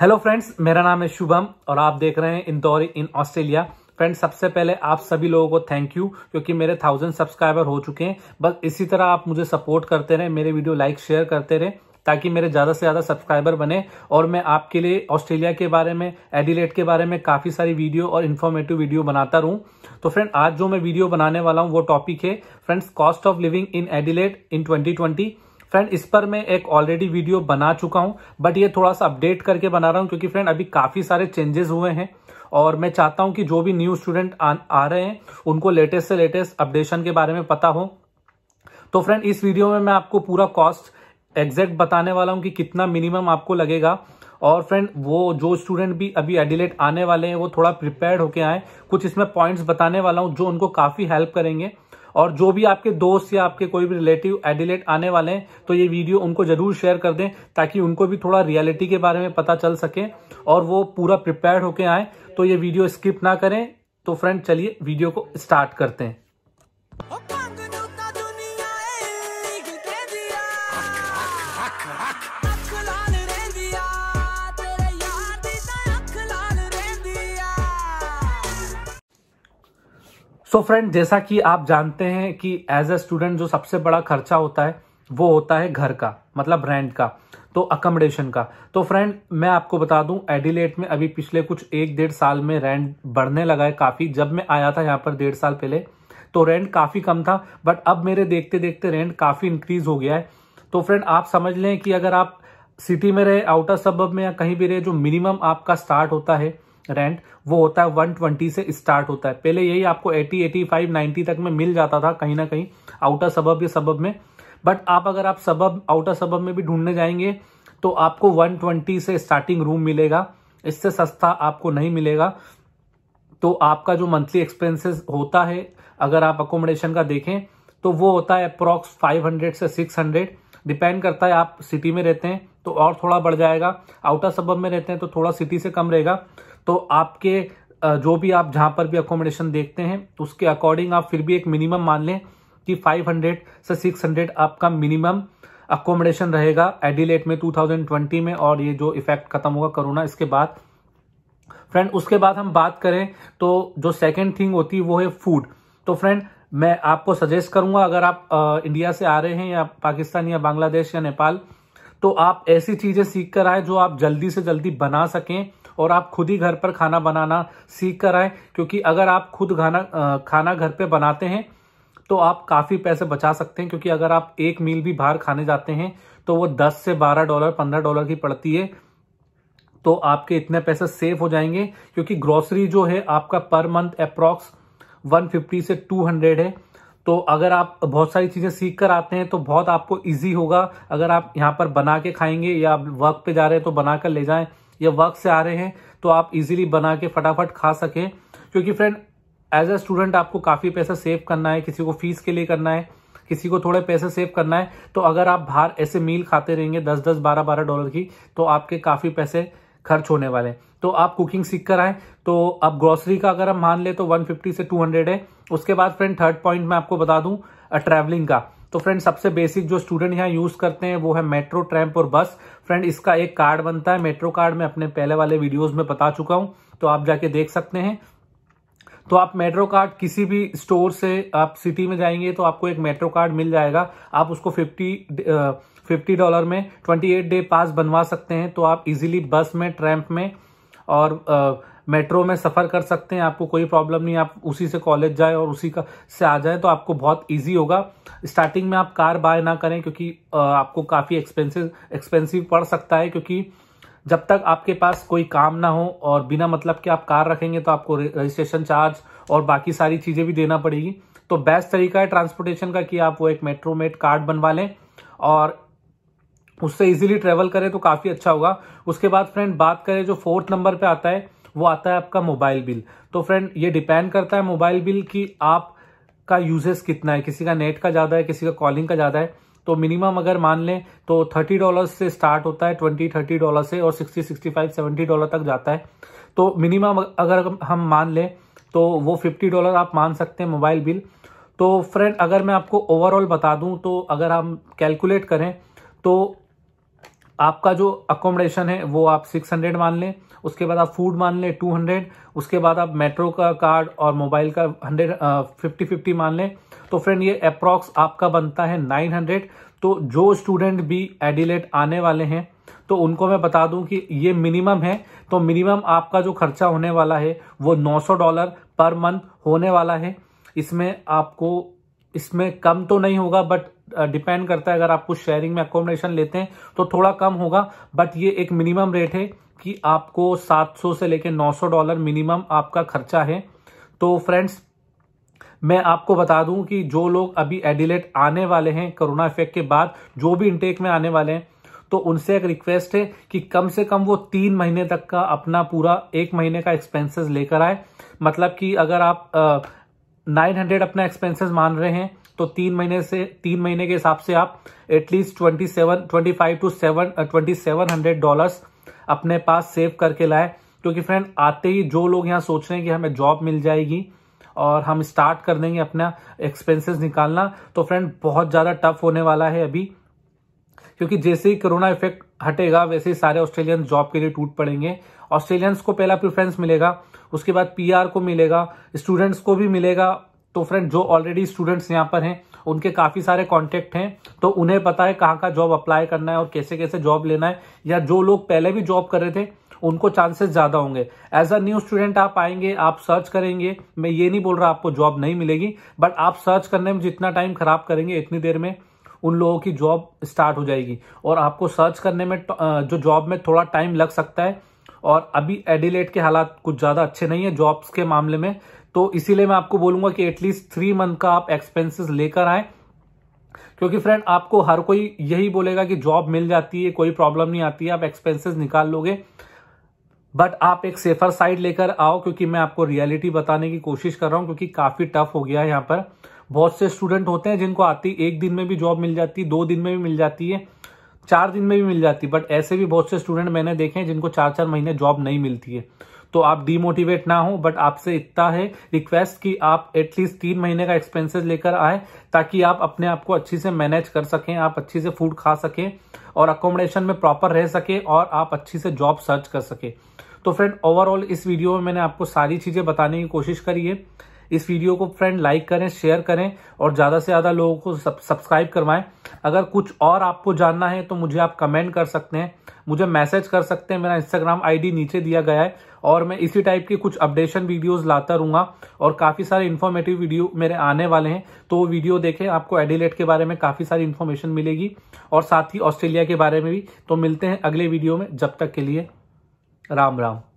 hello friends मेरा नाम है शुभम और आप देख रहे हैं इंदौर इन ऑस्ट्रेलिया फ्रेंड्स सबसे पहले आप सभी लोगों को थैंक यू क्योंकि मेरे थाउजेंड सब्सक्राइबर हो चुके हैं बस इसी तरह आप मुझे सपोर्ट करते रहे मेरे वीडियो लाइक शेयर करते रहे ताकि मेरे ज़्यादा से ज़्यादा सब्सक्राइबर बने और मैं आपके लिए ऑस्ट्रेलिया के बारे में एडिलेट के बारे में काफ़ी सारी वीडियो और इन्फॉर्मेटिव वीडियो बनाता रहूं तो फ्रेंड आज जो मैं वीडियो बनाने वाला हूँ वो टॉपिक है friends cost of living in Adelaide in twenty friend इस पर मैं एक ऑलरेडी वीडियो बना चुका हूं बट ये थोड़ा सा अपडेट करके बना रहा हूं क्योंकि फ्रेंड अभी काफी सारे चेंजेस हुए हैं और मैं चाहता हूं कि जो भी न्यू स्टूडेंट आ, आ रहे हैं उनको लेटेस्ट से लेटेस्ट अपडेशन के बारे में पता हो तो फ्रेंड इस वीडियो में मैं आपको पूरा कॉस्ट एग्जैक्ट बताने वाला हूँ कि कितना मिनिमम आपको लगेगा और फ्रेंड वो जो स्टूडेंट भी अभी एडिलेट आने वाले हैं वो थोड़ा प्रिपेयर्ड होके आए कुछ इसमें पॉइंट्स बताने वाला हूँ जो उनको काफ़ी हेल्प करेंगे और जो भी आपके दोस्त या आपके कोई भी रिलेटिव एडिलेट आने वाले हैं तो ये वीडियो उनको जरूर शेयर कर दें ताकि उनको भी थोड़ा रियलिटी के बारे में पता चल सके और वो पूरा प्रिपेयर होके आए तो ये वीडियो स्किप ना करें तो फ्रेंड चलिए वीडियो को स्टार्ट करते हैं सो so फ्रेंड जैसा कि आप जानते हैं कि एज ए स्टूडेंट जो सबसे बड़ा खर्चा होता है वो होता है घर का मतलब रेंट का तो अकोमोडेशन का तो फ्रेंड मैं आपको बता दूं एडिलेट में अभी पिछले कुछ एक डेढ़ साल में रेंट बढ़ने लगा है काफ़ी जब मैं आया था यहाँ पर डेढ़ साल पहले तो रेंट काफ़ी कम था बट अब मेरे देखते देखते रेंट काफ़ी इंक्रीज हो गया है तो फ्रेंड आप समझ लें कि अगर आप सिटी में रहे आउटर सबब में या कहीं भी रहे जो मिनिमम आपका स्टार्ट होता है रेंट वो होता है 120 से स्टार्ट होता है पहले यही आपको 80, 85, 90 तक में मिल जाता था कहीं ना कहीं आउटर सबब या सबब में बट आप अगर आप सबब आउटर सबब में भी ढूंढने जाएंगे तो आपको 120 से स्टार्टिंग रूम मिलेगा इससे सस्ता आपको नहीं मिलेगा तो आपका जो मंथली एक्सपेंसेस होता है अगर आप अकोमोडेशन का देखें तो वो होता है अप्रॉक्स 500 से 600 डिपेंड करता है आप सिटी में रहते हैं तो और थोड़ा बढ़ जाएगा आउटर सबब में रहते हैं तो थोड़ा सिटी से कम रहेगा तो आपके जो भी आप जहां पर भी अकोमोडेशन देखते हैं उसके अकॉर्डिंग आप फिर भी एक मिनिमम मान लें कि 500 से 600 आपका मिनिमम अकोमोडेशन रहेगा एडिलेट में 2020 में और ये जो इफेक्ट खत्म होगा कोरोना इसके बाद फ्रेंड उसके बाद हम बात करें तो जो सेकेंड थिंग होती है वो है फूड तो फ्रेंड मैं आपको सजेस्ट करूंगा अगर आप आ, इंडिया से आ रहे हैं या पाकिस्तान या बांग्लादेश या नेपाल तो आप ऐसी चीजें सीख कर आए जो आप जल्दी से जल्दी बना सकें और आप खुद ही घर पर खाना बनाना सीख कर आए क्योंकि अगर आप खुद खाना खाना घर पर बनाते हैं तो आप काफ़ी पैसे बचा सकते हैं क्योंकि अगर आप एक मील भी बाहर खाने जाते हैं तो वो दस से बारह डॉलर पंद्रह डॉलर की पड़ती है तो आपके इतने पैसे सेव हो जाएंगे क्योंकि ग्रोसरी जो है आपका पर मंथ अप्रॉक्स 150 से 200 है तो अगर आप बहुत सारी चीज़ें सीख कर आते हैं तो बहुत आपको इजी होगा अगर आप यहाँ पर बना के खाएंगे या आप वर्क पे जा रहे हैं तो बना कर ले जाएं या वर्क से आ रहे हैं तो आप इजीली बना के फटाफट खा सकें क्योंकि फ्रेंड एज अ स्टूडेंट आपको काफ़ी पैसा सेव करना है किसी को फीस के लिए करना है किसी को थोड़े पैसे सेव करना है तो अगर आप बाहर ऐसे मील खाते रहेंगे दस दस बारह बारह डॉलर की तो आपके काफ़ी पैसे खर्च होने वाले हैं तो आप कुकिंग सीख कर आए तो अब ग्रॉसरी का अगर हम मान ले तो 150 से 200 है उसके बाद फ्रेंड थर्ड पॉइंट मैं आपको बता दूं ट्रैवलिंग का तो फ्रेंड सबसे बेसिक जो स्टूडेंट यहाँ यूज करते हैं वो है मेट्रो ट्रैम्प और बस फ्रेंड इसका एक कार्ड बनता है मेट्रो कार्ड में अपने पहले वाले वीडियोज में बता चुका हूं तो आप जाके देख सकते हैं तो आप मेट्रो कार्ड किसी भी स्टोर से आप सिटी में जाएंगे तो आपको एक मेट्रो कार्ड मिल जाएगा आप उसको फिफ्टी फिफ्टी डॉलर में ट्वेंटी एट डे पास बनवा सकते हैं तो आप इजीली बस में ट्रैम्प में और मेट्रो में सफ़र कर सकते हैं आपको कोई प्रॉब्लम नहीं आप उसी से कॉलेज जाए और उसी का से आ जाए तो आपको बहुत ईजी होगा स्टार्टिंग में आप कार बाय ना करें क्योंकि आपको काफ़ी एक्सपेंसिव एक्सपेंसिव पड़ सकता है क्योंकि जब तक आपके पास कोई काम ना हो और बिना मतलब के आप कार रखेंगे तो आपको रजिस्ट्रेशन चार्ज और बाकी सारी चीज़ें भी देना पड़ेगी तो बेस्ट तरीका है ट्रांसपोर्टेशन का कि आप वो एक मेट्रो मेट कार्ड बनवा लें और उससे इजीली ट्रेवल करें तो काफ़ी अच्छा होगा उसके बाद फ्रेंड बात करें जो फोर्थ नंबर पे आता है वो आता है आपका मोबाइल बिल तो फ्रेंड ये डिपेंड करता है मोबाइल बिल कि आप का यूजेस कितना है किसी का नेट का ज़्यादा है किसी का कॉलिंग का ज़्यादा है तो मिनिमम अगर मान लें तो थर्टी डॉलर से स्टार्ट होता है ट्वेंटी थर्टी डॉलर से और sixty sixty five seventy dollar तक जाता है तो मिनिमम अगर हम मान लें तो वो फिफ्टी डॉलर आप मान सकते हैं मोबाइल बिल तो फ्रेंड अगर मैं आपको ओवरऑल बता दूं तो अगर हम कैलकुलेट करें तो आपका जो अकोमोडेशन है वो आप 600 मान लें उसके बाद आप फूड मान लें 200 उसके बाद आप मेट्रो का कार्ड और मोबाइल का 100 फिफ्टी फिफ्टी मान लें तो फ्रेंड ये अप्रॉक्स आपका बनता है 900 तो जो स्टूडेंट भी एडिलेट आने वाले हैं तो उनको मैं बता दूं कि ये मिनिमम है तो मिनिमम आपका जो खर्चा होने वाला है वो 900 डॉलर पर मंथ होने वाला है इसमें आपको इसमें कम तो नहीं होगा बट डिपेंड uh, करता है अगर आप कुछ शेयरिंग में अकोमोडेशन लेते हैं तो थोड़ा कम होगा बट ये एक मिनिमम रेट है कि आपको 700 से लेकर 900 डॉलर मिनिमम आपका खर्चा है तो फ्रेंड्स मैं आपको बता दूं कि जो लोग अभी एडिलेट आने वाले हैं कोरोना इफेक्ट के बाद जो भी इनटेक में आने वाले हैं तो उनसे एक रिक्वेस्ट है कि कम से कम वो तीन महीने तक का अपना पूरा एक महीने का एक्सपेंसेस लेकर आए मतलब कि अगर आप uh, नाइन हंड्रेड अपना एक्सपेंसेस मान रहे हैं तो तीन महीने से तीन महीने के हिसाब से आप at least twenty seven twenty five two seven twenty seven hundred dollars अपने पास सेव करके लाए क्योंकि फ्रेंड आते ही जो लोग यहाँ सोच रहे हैं कि हमें जॉब मिल जाएगी और हम स्टार्ट कर देंगे अपना एक्सपेंसेस निकालना तो फ्रेंड बहुत ज़्यादा टफ होने वाला है अभी क्योंकि जैसे ही कोरोना इफेक्ट हटेगा वैसे ही सारे ऑस्ट्रेलियंस जॉब के लिए टूट पड़ेंगे ऑस्ट्रेलियंस को पहला प्रेफरेंस मिलेगा उसके बाद पीआर को मिलेगा स्टूडेंट्स को भी मिलेगा तो फ्रेंड जो ऑलरेडी स्टूडेंट्स यहाँ पर हैं उनके काफ़ी सारे कॉन्टेक्ट हैं तो उन्हें पता है कहाँ का जॉब अप्लाई करना है और कैसे कैसे जॉब लेना है या जो लोग पहले भी जॉब कर रहे थे उनको चांसेस ज़्यादा होंगे एज अ न्यू स्टूडेंट आप आएंगे आप सर्च करेंगे मैं ये नहीं बोल रहा आपको जॉब नहीं मिलेगी बट आप सर्च करने में जितना टाइम खराब करेंगे इतनी देर में उन लोगों की जॉब स्टार्ट हो जाएगी और आपको सर्च करने में तो, जो जॉब में थोड़ा टाइम लग सकता है और अभी एडिलेट के हालात कुछ ज़्यादा अच्छे नहीं है जॉब्स के मामले में तो इसीलिए मैं आपको बोलूंगा कि एटलीस्ट थ्री मंथ का आप एक्सपेंसेस लेकर आए क्योंकि फ्रेंड आपको हर कोई यही बोलेगा कि जॉब मिल जाती है कोई प्रॉब्लम नहीं आती है आप एक्सपेंसेस निकाल लोगे बट आप एक सेफर साइड लेकर आओ क्योंकि मैं आपको रियलिटी बताने की कोशिश कर रहा हूं क्योंकि काफी टफ हो गया है यहां पर बहुत से स्टूडेंट होते हैं जिनको आती एक दिन में भी जॉब मिल जाती है दो दिन में भी मिल जाती है चार दिन में भी मिल जाती है बट ऐसे भी बहुत से स्टूडेंट मैंने देखे हैं जिनको चार चार महीने जॉब नहीं मिलती है तो आप डीमोटिवेट ना हो बट आपसे इतना है रिक्वेस्ट कि आप एटलीस्ट तीन महीने का एक्सपेंसेस लेकर आए ताकि आप अपने आप को अच्छे से मैनेज कर सकें आप अच्छे से फूड खा सकें और अकोमोडेशन में प्रॉपर रह सके और आप अच्छी से जॉब सर्च कर सके तो फ्रेंड ओवरऑल इस वीडियो में मैंने आपको सारी चीज़ें बताने की कोशिश करी है इस वीडियो को फ्रेंड लाइक करें शेयर करें और ज़्यादा से ज़्यादा लोगों को सब्सक्राइब करवाएं अगर कुछ और आपको जानना है तो मुझे आप कमेंट कर सकते हैं मुझे मैसेज कर सकते हैं मेरा इंस्टाग्राम आईडी नीचे दिया गया है और मैं इसी टाइप की कुछ अपडेशन वीडियोस लाता रहूंगा और काफ़ी सारे इन्फॉर्मेटिव वीडियो मेरे आने वाले हैं तो वो वीडियो देखें आपको एडिलेट के बारे में काफ़ी सारी इन्फॉर्मेशन मिलेगी और साथ ही ऑस्ट्रेलिया के बारे में भी तो मिलते हैं अगले वीडियो में जब तक के लिए राम राम